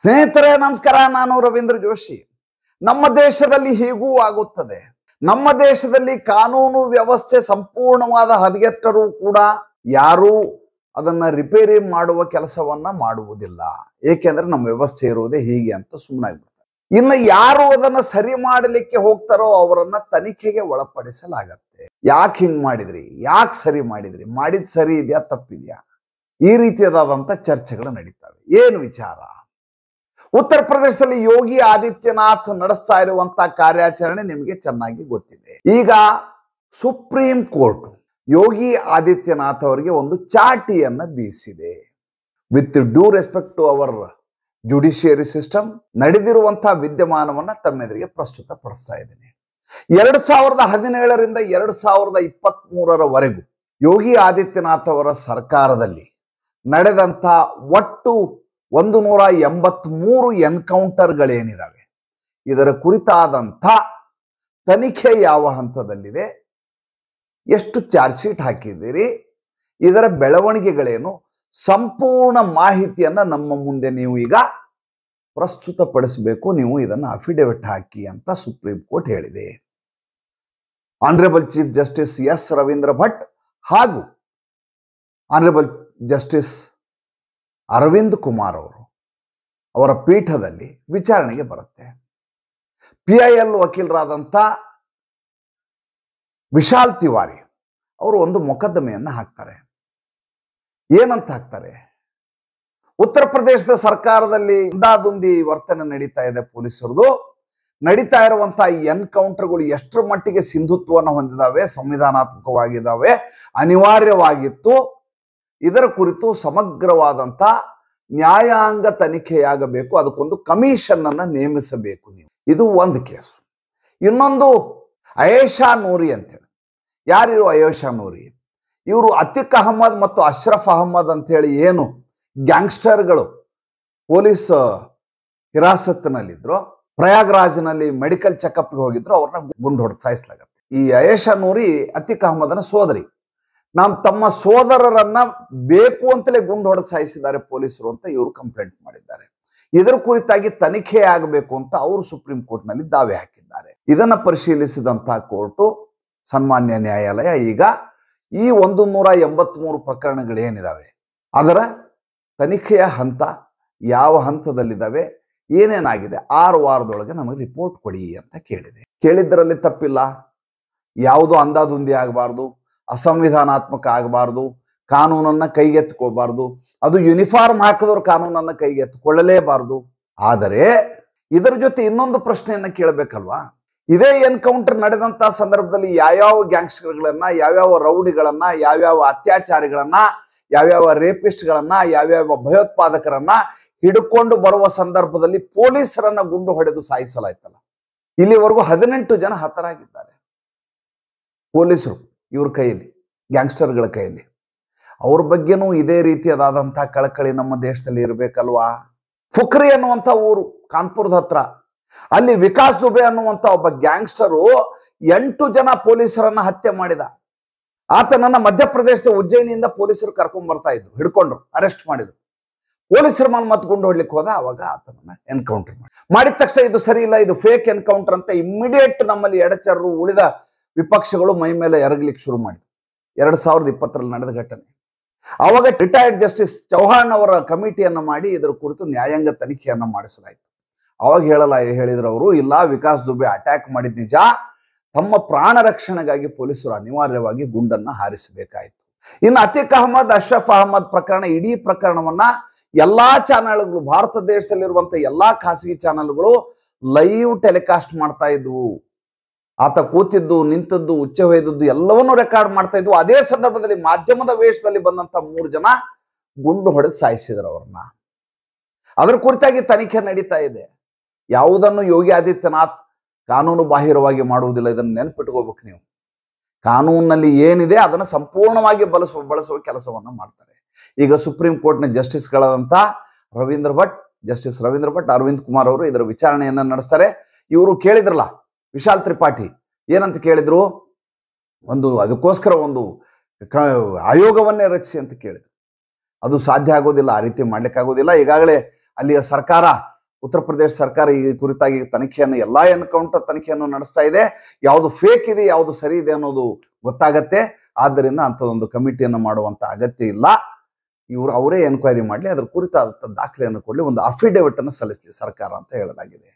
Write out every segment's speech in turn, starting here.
ಸ್ನೇಹಿತರೆ ನಮಸ್ಕಾರ ನಾನು ರವೀಂದ್ರ ಜೋಶಿ ನಮ್ಮ ದೇಶದಲ್ಲಿ ಹೀಗೂ ಆಗುತ್ತದೆ ನಮ್ಮ ದೇಶದಲ್ಲಿ ಕಾನೂನು ವ್ಯವಸ್ಥೆ ಸಂಪೂರ್ಣವಾದ ಹದಗೆಟ್ಟರೂ ಕೂಡ ಯಾರೂ ಅದನ್ನ ರಿಪೇರಿ ಮಾಡುವ ಕೆಲಸವನ್ನ ಮಾಡುವುದಿಲ್ಲ ಏಕೆಂದ್ರೆ ನಮ್ಮ ವ್ಯವಸ್ಥೆ ಇರುವುದೇ ಹೀಗೆ ಅಂತ ಸುಮ್ಮನಾಗ್ಬಿಡ್ತಾರೆ ಇನ್ನು ಯಾರು ಅದನ್ನ ಸರಿ ಮಾಡಲಿಕ್ಕೆ ಹೋಗ್ತಾರೋ ಅವರನ್ನ ತನಿಖೆಗೆ ಒಳಪಡಿಸಲಾಗತ್ತೆ ಯಾಕೆ ಹಿಂಗ್ ಮಾಡಿದ್ರಿ ಯಾಕೆ ಸರಿ ಮಾಡಿದ್ರಿ ಮಾಡಿದ್ ಸರಿ ಇದೆಯಾ ತಪ್ಪಿದ್ಯಾ ಈ ರೀತಿಯಾದಂತ ಚರ್ಚೆಗಳು ನಡೀತವೆ ಏನು ವಿಚಾರ ಉತ್ತರ ಪ್ರದೇಶದಲ್ಲಿ ಯೋಗಿ ಆದಿತ್ಯನಾಥ್ ನಡೆಸ್ತಾ ಇರುವಂತಹ ಕಾರ್ಯಾಚರಣೆ ನಿಮಗೆ ಚೆನ್ನಾಗಿ ಗೊತ್ತಿದೆ ಈಗ ಸುಪ್ರೀಂ ಕೋರ್ಟ್ ಯೋಗಿ ಆದಿತ್ಯನಾಥ್ ಅವರಿಗೆ ಒಂದು ಚಾಟಿಯನ್ನು ಬೀಸಿದೆ with due respect to our judiciary system ನಡೆದಿರುವಂತಹ ವಿದ್ಯಮಾನವನ್ನು ತಮ್ಮೆದುರಿಗೆ ಪ್ರಸ್ತುತ ಪಡಿಸ್ತಾ ಇದ್ದೀನಿ ಎರಡು ಸಾವಿರದ ಹದಿನೇಳರಿಂದ ಎರಡು ಸಾವಿರದ ಇಪ್ಪತ್ತ್ ಮೂರರವರೆಗೂ ಯೋಗಿ ಆದಿತ್ಯನಾಥ್ ಅವರ ಸರ್ಕಾರದಲ್ಲಿ ನಡೆದಂಥ ಒಟ್ಟು ಒಂದು ನೂರ ಎಂಬತ್ಮೂರು ಎನ್ಕೌಂಟರ್ಗಳೇನಿದ್ದಾವೆ ಇದರ ಕುರಿತಾದಂಥ ತನಿಖೆ ಯಾವ ಹಂತದಲ್ಲಿದೆ ಎಷ್ಟು ಚಾರ್ಜ್ ಶೀಟ್ ಹಾಕಿದ್ದೀರಿ ಇದರ ಬೆಳವಣಿಗೆಗಳೇನು ಸಂಪೂರ್ಣ ಮಾಹಿತಿಯನ್ನು ನಮ್ಮ ಮುಂದೆ ನೀವು ಈಗ ಪ್ರಸ್ತುತಪಡಿಸಬೇಕು ನೀವು ಇದನ್ನು ಅಫಿಡೆವಿಟ್ ಹಾಕಿ ಅಂತ ಸುಪ್ರೀಂ ಕೋರ್ಟ್ ಹೇಳಿದೆ honourable chief justice S Ravindra Bhat ಹಾಗೂ ಆನರೇಬಲ್ ಜಸ್ಟಿಸ್ ಅರವಿಂದ್ ಕುಮಾರ್ ಅವರು ಅವರ ಪೀಠದಲ್ಲಿ ವಿಚಾರಣೆಗೆ ಬರುತ್ತೆ ಪಿ ಐ ಎಲ್ ವಕೀಲರಾದಂಥ ವಿಶಾಲ್ ತಿವಾರಿ ಅವರು ಒಂದು ಮೊಕದ್ದಮೆಯನ್ನು ಹಾಕ್ತಾರೆ ಏನಂತ ಹಾಕ್ತಾರೆ ಉತ್ತರ ಪ್ರದೇಶದ ಸರ್ಕಾರದಲ್ಲಿ ಒಂದಾದೊಂದಿ ವರ್ತನೆ ನಡೀತಾ ಇದೆ ಪೊಲೀಸರದು ನಡೀತಾ ಇರುವಂತಹ ಈ ಎನ್ಕೌಂಟರ್ಗಳು ಎಷ್ಟರ ಮಟ್ಟಿಗೆ ಸಿಂಧುತ್ವವನ್ನು ಹೊಂದಿದಾವೆ ಸಂವಿಧಾನಾತ್ಮಕವಾಗಿದ್ದಾವೆ ಅನಿವಾರ್ಯವಾಗಿತ್ತು ಇದರ ಕುರಿತು ಸಮಗ್ರವಾದಂಥ ನ್ಯಾಯಾಂಗ ತನಿಖೆಯಾಗಬೇಕು ಅದಕ್ಕೊಂದು ಅನ್ನು ನೇಮಿಸಬೇಕು ನೀವು ಇದು ಒಂದು ಕೇಸು ಇನ್ನೊಂದು ಅಯೇಷಾ ನೂರಿ ಅಂತೇಳಿ ಯಾರಿರು ಅಯೇಷಾ ನೂರಿ ಇವರು ಅತಿಕ್ ಅಹಮ್ಮದ್ ಮತ್ತು ಅಶ್ರಫ್ ಅಹಮ್ಮದ್ ಅಂತೇಳಿ ಏನು ಗ್ಯಾಂಗ್ಸ್ಟರ್ಗಳು ಪೊಲೀಸ್ ಹಿರಾಸತ್ತಿನಲ್ಲಿದ್ದರು ಪ್ರಯಾಗ್ರಾಜ್ನಲ್ಲಿ ಮೆಡಿಕಲ್ ಚೆಕಪ್ಗೆ ಹೋಗಿದ್ರು ಅವ್ರನ್ನ ಗುಂಡು ಹೊಡೆದು ಸಾಯಿಸ್ಲಾಗತ್ತೆ ಈ ಅಯೇಷಾ ನೂರಿ ಅತಿಕ್ ಅಹಮದನ ಸೋದರಿ ನಮ್ಮ ತಮ್ಮ ಸೋದರರನ್ನ ಬೇಕು ಅಂತಲೇ ಗುಂಡು ಹೊಡೆದು ಪೊಲೀಸರು ಅಂತ ಇವರು ಕಂಪ್ಲೇಂಟ್ ಮಾಡಿದ್ದಾರೆ ಇದರ ಕುರಿತಾಗಿ ತನಿಖೆ ಆಗಬೇಕು ಅಂತ ಅವರು ಸುಪ್ರೀಂ ಕೋರ್ಟ್ನಲ್ಲಿ ದಾವೆ ಹಾಕಿದ್ದಾರೆ ಇದನ್ನ ಪರಿಶೀಲಿಸಿದಂತಹ ಕೋರ್ಟು ಸನ್ಮಾನ್ಯ ನ್ಯಾಯಾಲಯ ಈಗ ಈ ಒಂದು ನೂರ ಮೂರು ಪ್ರಕರಣಗಳೇನಿದಾವೆ ಅದರ ತನಿಖೆಯ ಹಂತ ಯಾವ ಹಂತದಲ್ಲಿದ್ದಾವೆ ಏನೇನಾಗಿದೆ ಆರು ವಾರದೊಳಗೆ ನಮಗೆ ರಿಪೋರ್ಟ್ ಕೊಡಿ ಅಂತ ಕೇಳಿದೆ ಕೇಳಿದ್ರಲ್ಲಿ ತಪ್ಪಿಲ್ಲ ಯಾವುದು ಅಂದಾದುಂದಿ ಆಗಬಾರ್ದು ಅಸಂವಿಧಾನಾತ್ಮಕ ಆಗಬಾರ್ದು ಕಾನೂನನ್ನ ಕೈಗೆತ್ತಿಕೊಳ್ಬಾರ್ದು ಅದು ಯೂನಿಫಾರ್ಮ್ ಹಾಕಿದವರು ಕಾನೂನನ್ನು ಕೈಗೆತ್ತಿಕೊಳ್ಳಲೇಬಾರದು ಆದರೆ ಇದರ ಜೊತೆ ಇನ್ನೊಂದು ಪ್ರಶ್ನೆಯನ್ನ ಕೇಳಬೇಕಲ್ವಾ ಇದೇ ಎನ್ಕೌಂಟರ್ ನಡೆದಂತಹ ಸಂದರ್ಭದಲ್ಲಿ ಯಾವ್ಯಾವ ಗ್ಯಾಂಗ್ಸ್ಟರ್ಗಳನ್ನ ಯಾವ್ಯಾವ ರೌಡಿಗಳನ್ನ ಯಾವ್ಯಾವ ಅತ್ಯಾಚಾರಿಗಳನ್ನ ಯಾವ್ಯಾವ ರೇಪಿಸ್ಟ್ಗಳನ್ನ ಯಾವ್ಯಾವ ಭಯೋತ್ಪಾದಕರನ್ನ ಹಿಡ್ಕೊಂಡು ಬರುವ ಸಂದರ್ಭದಲ್ಲಿ ಪೊಲೀಸರನ್ನ ಗುಂಡು ಹೊಡೆದು ಸಾಯಿಸಲಾಯ್ತಲ್ಲ ಇಲ್ಲಿವರೆಗೂ ಹದಿನೆಂಟು ಜನ ಹತರಾಗಿದ್ದಾರೆ ಪೊಲೀಸರು ಇವ್ರ ಕೈಯಲ್ಲಿ ಗ್ಯಾಂಗ್ಸ್ಟರ್ಗಳ ಕೈಯಲ್ಲಿ ಅವ್ರ ಬಗ್ಗೆನೂ ಇದೇ ರೀತಿಯದಾದಂಥ ಕಳಕಳಿ ನಮ್ಮ ದೇಶದಲ್ಲಿ ಇರಬೇಕಲ್ವಾ ಫುಕ್ರಿ ಅನ್ನುವಂಥ ಊರು ಕಾನ್ಪುರದ ಹತ್ರ ಅಲ್ಲಿ ವಿಕಾಸ್ ದುಬೆ ಅನ್ನುವಂಥ ಒಬ್ಬ ಗ್ಯಾಂಗ್ಸ್ಟರು ಎಂಟು ಜನ ಪೊಲೀಸರನ್ನ ಹತ್ಯೆ ಮಾಡಿದ ಆತನನ್ನ ಮಧ್ಯಪ್ರದೇಶದ ಉಜ್ಜಯಿನಿಯಿಂದ ಪೊಲೀಸರು ಕರ್ಕೊಂಡ್ ಬರ್ತಾ ಇದ್ರು ಹಿಡ್ಕೊಂಡ್ರು ಅರೆಸ್ಟ್ ಮಾಡಿದ್ರು ಪೊಲೀಸರ ಮೇಲೆ ಮತ್ತೆ ಗುಂಡು ಹೊಡ್ಲಿಕ್ಕೆ ಹೋದ ಅವಾಗ ಆತನನ್ನ ಎನ್ಕೌಂಟರ್ ಮಾಡಿ ಮಾಡಿದ ತಕ್ಷಣ ಇದು ಸರಿ ಇಲ್ಲ ಇದು ಫೇಕ್ ಎನ್ಕೌಂಟರ್ ಅಂತ ಇಮ್ಮಿಡಿಯೇಟ್ ನಮ್ಮಲ್ಲಿ ಎಡಚರರು ಉಳಿದ ವಿಪಕ್ಷಗಳು ಮೈ ಮೇಲೆ ಎರಗಲಿಕ್ಕೆ ಶುರು ಮಾಡಿದ್ವು ಎರಡ್ ಸಾವಿರದ ಇಪ್ಪತ್ತರಲ್ಲಿ ನಡೆದ ಘಟನೆ ಆವಾಗ ರಿಟೈರ್ಡ್ ಜಸ್ಟಿಸ್ ಚೌಹಾಣ್ ಅವರ ಕಮಿಟಿಯನ್ನು ಮಾಡಿ ಇದರ ಕುರಿತು ನ್ಯಾಯಾಂಗ ತನಿಖೆಯನ್ನು ಮಾಡಿಸಲಾಯಿತು ಅವಾಗ ಹೇಳಲ್ಲ ಹೇಳಿದ್ರು ಅವರು ಇಲ್ಲ ವಿಕಾಸ್ ದುಬೆ ಅಟ್ಯಾಕ್ ಮಾಡಿದ ನಿಜ ತಮ್ಮ ಪ್ರಾಣ ರಕ್ಷಣೆಗಾಗಿ ಪೊಲೀಸರು ಅನಿವಾರ್ಯವಾಗಿ ಗುಂಡನ್ನು ಹಾರಿಸಬೇಕಾಯಿತು ಇನ್ನು ಅತಿಕ್ ಅಹಮದ್ ಅಶ್ರಫ್ ಅಹಮದ್ ಪ್ರಕರಣ ಇಡೀ ಪ್ರಕರಣವನ್ನ ಎಲ್ಲಾ ಚಾನೆಲ್ಗಳು ಭಾರತ ದೇಶದಲ್ಲಿರುವಂತಹ ಎಲ್ಲಾ ಖಾಸಗಿ ಚಾನೆಲ್ಗಳು ಲೈವ್ ಟೆಲಿಕಾಸ್ಟ್ ಮಾಡ್ತಾ ಇದ್ವು ಆತ ಕೂತಿದ್ದು ನಿಂತದ್ದು ಉಚ್ಚ ಹೊಯ್ದದ್ದು ಎಲ್ಲವನ್ನೂ ರೆಕಾರ್ಡ್ ಮಾಡ್ತಾ ಇದ್ವು ಅದೇ ಸಂದರ್ಭದಲ್ಲಿ ಮಾಧ್ಯಮದ ವೇಷದಲ್ಲಿ ಬಂದಂತ ಮೂರು ಜನ ಗುಂಡು ಹೊಡೆದು ಸಾಯಿಸಿದ್ರು ಅವ್ರನ್ನ ಅದ್ರ ಕುರಿತಾಗಿ ತನಿಖೆ ನಡೀತಾ ಇದೆ ಯಾವುದನ್ನು ಯೋಗಿ ಆದಿತ್ಯನಾಥ್ ಕಾನೂನು ಬಾಹಿರವಾಗಿ ಮಾಡುವುದಿಲ್ಲ ಇದನ್ನು ನೆನಪಿಟ್ಕೋಬೇಕು ನೀವು ಕಾನೂನಿನಲ್ಲಿ ಏನಿದೆ ಅದನ್ನು ಸಂಪೂರ್ಣವಾಗಿ ಬಳಸುವ ಬಳಸುವ ಕೆಲಸವನ್ನು ಮಾಡ್ತಾರೆ ಈಗ ಸುಪ್ರೀಂ ಕೋರ್ಟ್ನ ಜಸ್ಟಿಸ್ಗಳಾದಂಥ ರವೀಂದ್ರ ಭಟ್ ಜಸ್ಟಿಸ್ ರವೀಂದ್ರ ಭಟ್ ಅರವಿಂದ್ ಕುಮಾರ್ ಅವರು ಇದರ ವಿಚಾರಣೆಯನ್ನು ನಡೆಸ್ತಾರೆ ಇವರು ಕೇಳಿದ್ರಲ್ಲ ವಿಶಾಲ್ ತ್ರಿಪಾಠಿ ಏನಂತ ಕೇಳಿದ್ರು ಒಂದು ಅದಕ್ಕೋಸ್ಕರ ಒಂದು ಆಯೋಗವನ್ನೇ ರಚಿಸಿ ಅಂತ ಕೇಳಿದ್ರು ಅದು ಸಾಧ್ಯ ಆಗೋದಿಲ್ಲ ಆ ರೀತಿ ಮಾಡ್ಲಿಕ್ಕಾಗೋದಿಲ್ಲ ಈಗಾಗಲೇ ಅಲ್ಲಿಯ ಸರ್ಕಾರ ಉತ್ತರ ಪ್ರದೇಶ ಸರ್ಕಾರ ಈ ಕುರಿತಾಗಿ ತನಿಖೆಯನ್ನು ಎಲ್ಲ ಎನ್ಕೌಂಟರ್ ತನಿಖೆಯನ್ನು ನಡೆಸ್ತಾ ಇದೆ ಯಾವುದು ಫೇಕ್ ಇದೆ ಯಾವುದು ಸರಿ ಇದೆ ಅನ್ನೋದು ಗೊತ್ತಾಗತ್ತೆ ಆದ್ದರಿಂದ ಅಂಥದ್ದೊಂದು ಕಮಿಟಿಯನ್ನು ಮಾಡುವಂಥ ಅಗತ್ಯ ಇಲ್ಲ ಇವರು ಅವರೇ ಎನ್ಕ್ವೈರಿ ಮಾಡಲಿ ಅದರ ಕುರಿತಾದಂಥ ದಾಖಲೆಯನ್ನು ಕೊಡಲಿ ಒಂದು ಅನ್ನು ಸಲ್ಲಿಸಲಿ ಸರ್ಕಾರ ಅಂತ ಹೇಳಲಾಗಿದೆ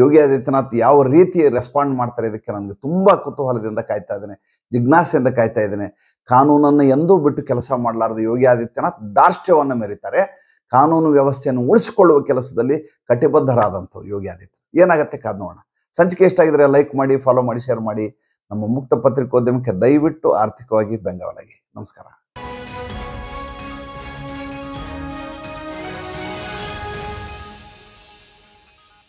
ಯೋಗಿ ಆದಿತ್ಯನಾಥ್ ಯಾವ ರೀತಿ ರೆಸ್ಪಾಂಡ್ ಮಾಡ್ತಾರೆ ಇದಕ್ಕೆ ನನಗೆ ತುಂಬ ಕುತೂಹಲದಿಂದ ಕಾಯ್ತಾ ಇದ್ದೇನೆ ಜಿಜ್ಞಾಸೆಯಿಂದ ಕಾಯ್ತಾ ಇದ್ದೇನೆ ಕಾನೂನನ್ನು ಎಂದೂ ಬಿಟ್ಟು ಕೆಲಸ ಮಾಡಲಾರದು ಯೋಗಿ ಆದಿತ್ಯನಾಥ್ ದಾರ್ಷ್ಟ್ಯವನ್ನು ಮೆರೀತಾರೆ ಕಾನೂನು ವ್ಯವಸ್ಥೆಯನ್ನು ಉಳಿಸಿಕೊಳ್ಳುವ ಕೆಲಸದಲ್ಲಿ ಕಟಿಬದ್ಧರಾದಂಥವು ಯೋಗಿ ಆದಿತ್ಯ ಏನಾಗುತ್ತೆ ಕಾದ್ ನೋಡೋಣ ಸಂಚಿಕೆ ಎಷ್ಟಾಗಿದ್ರೆ ಲೈಕ್ ಮಾಡಿ ಫಾಲೋ ಮಾಡಿ ಶೇರ್ ಮಾಡಿ ನಮ್ಮ ಮುಕ್ತ ಪತ್ರಿಕೋದ್ಯಮಕ್ಕೆ ದಯವಿಟ್ಟು ಆರ್ಥಿಕವಾಗಿ ಬೆಂಗಾವಲಾಗಿ ನಮಸ್ಕಾರ